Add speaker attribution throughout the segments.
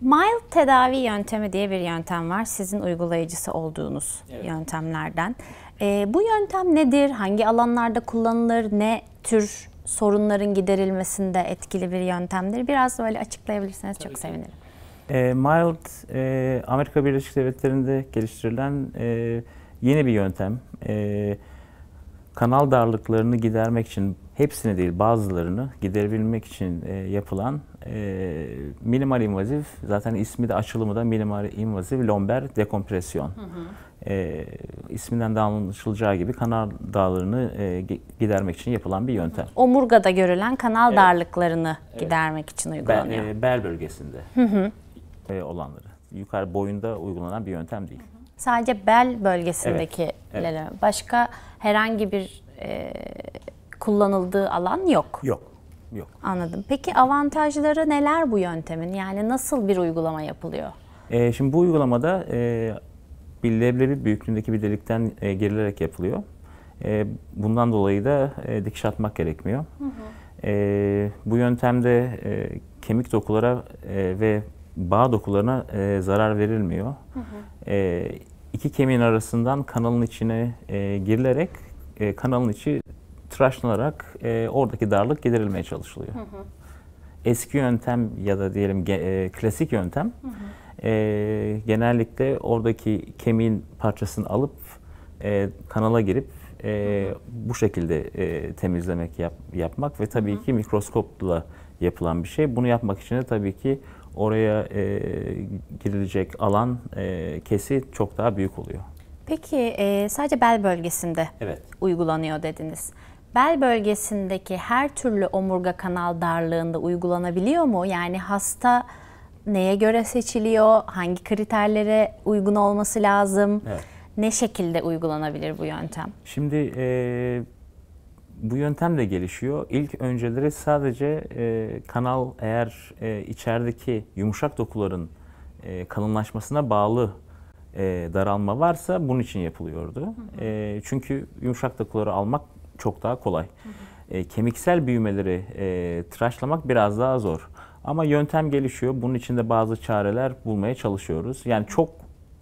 Speaker 1: Mild tedavi yöntemi diye bir yöntem var. Sizin uygulayıcısı olduğunuz evet. yöntemlerden. E, bu yöntem nedir? Hangi alanlarda kullanılır? Ne tür sorunların giderilmesinde etkili bir yöntemdir? Biraz böyle açıklayabilirseniz Tabii çok ki. sevinirim.
Speaker 2: E, mild e, Amerika Birleşik Devletleri'nde geliştirilen e, yeni bir yöntem. E, kanal darlıklarını gidermek için hepsini değil bazılarını giderebilmek için e, yapılan e, minimal invazif zaten ismi de açılımı da minimal invazif lomber dekompresyon. Hı hı. E, isminden de anlaşılacağı gibi kanal dağlarını e, gidermek için yapılan bir yöntem.
Speaker 1: Omurgada görülen kanal evet. darlıklarını evet. gidermek için uygulanıyor. Bel,
Speaker 2: e, bel bölgesinde hı hı. E, olanları. Yukarı boyunda uygulanan bir yöntem değil. Hı hı
Speaker 1: sadece bel bölgesindeki evet, evet. başka herhangi bir e, kullanıldığı alan yok.
Speaker 2: Yok. Yok.
Speaker 1: Anladım. Peki avantajları neler bu yöntemin? Yani nasıl bir uygulama yapılıyor?
Speaker 2: E, şimdi bu uygulamada e, bir leblebi büyüklüğündeki bir delikten e, girilerek yapılıyor. E, bundan dolayı da e, dikiş atmak gerekmiyor. Hı hı. E, bu yöntemde e, kemik dokulara e, ve bağ dokularına e, zarar verilmiyor. Hı hı. E, iki kemiğin arasından kanalın içine e, girilerek e, kanalın içi tıraşlanarak e, oradaki darlık giderilmeye çalışılıyor. Hı hı. Eski yöntem ya da diyelim e, klasik yöntem hı hı. E, genellikle oradaki kemiğin parçasını alıp e, kanala girip e, ee, bu şekilde e, temizlemek yap, yapmak ve tabii hı hı. ki mikroskopla yapılan bir şey. Bunu yapmak için de tabii ki oraya e, girilecek alan e, kesi çok daha büyük oluyor.
Speaker 1: Peki e, sadece bel bölgesinde evet. uygulanıyor dediniz. Bel bölgesindeki her türlü omurga kanal darlığında uygulanabiliyor mu? Yani hasta neye göre seçiliyor? Hangi kriterlere uygun olması lazım? Evet. Ne şekilde uygulanabilir bu yöntem?
Speaker 2: Şimdi e, bu yöntem de gelişiyor. İlk önceleri sadece e, kanal eğer e, içerideki yumuşak dokuların e, kalınlaşmasına bağlı e, daralma varsa bunun için yapılıyordu. Hı hı. E, çünkü yumuşak dokuları almak çok daha kolay. Hı hı. E, kemiksel büyümeleri e, tıraşlamak biraz daha zor. Ama yöntem gelişiyor. Bunun için de bazı çareler bulmaya çalışıyoruz. Yani çok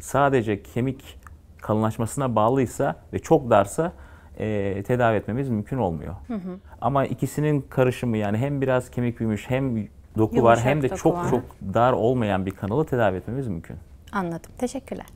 Speaker 2: sadece kemik kalınlaşmasına bağlıysa ve çok darsa e, tedavi etmemiz mümkün olmuyor. Hı hı. Ama ikisinin karışımı yani hem biraz kemik büyümüş hem doku Yumuşak var hem de çok var. çok dar olmayan bir kanalı tedavi etmemiz mümkün.
Speaker 1: Anladım. Teşekkürler.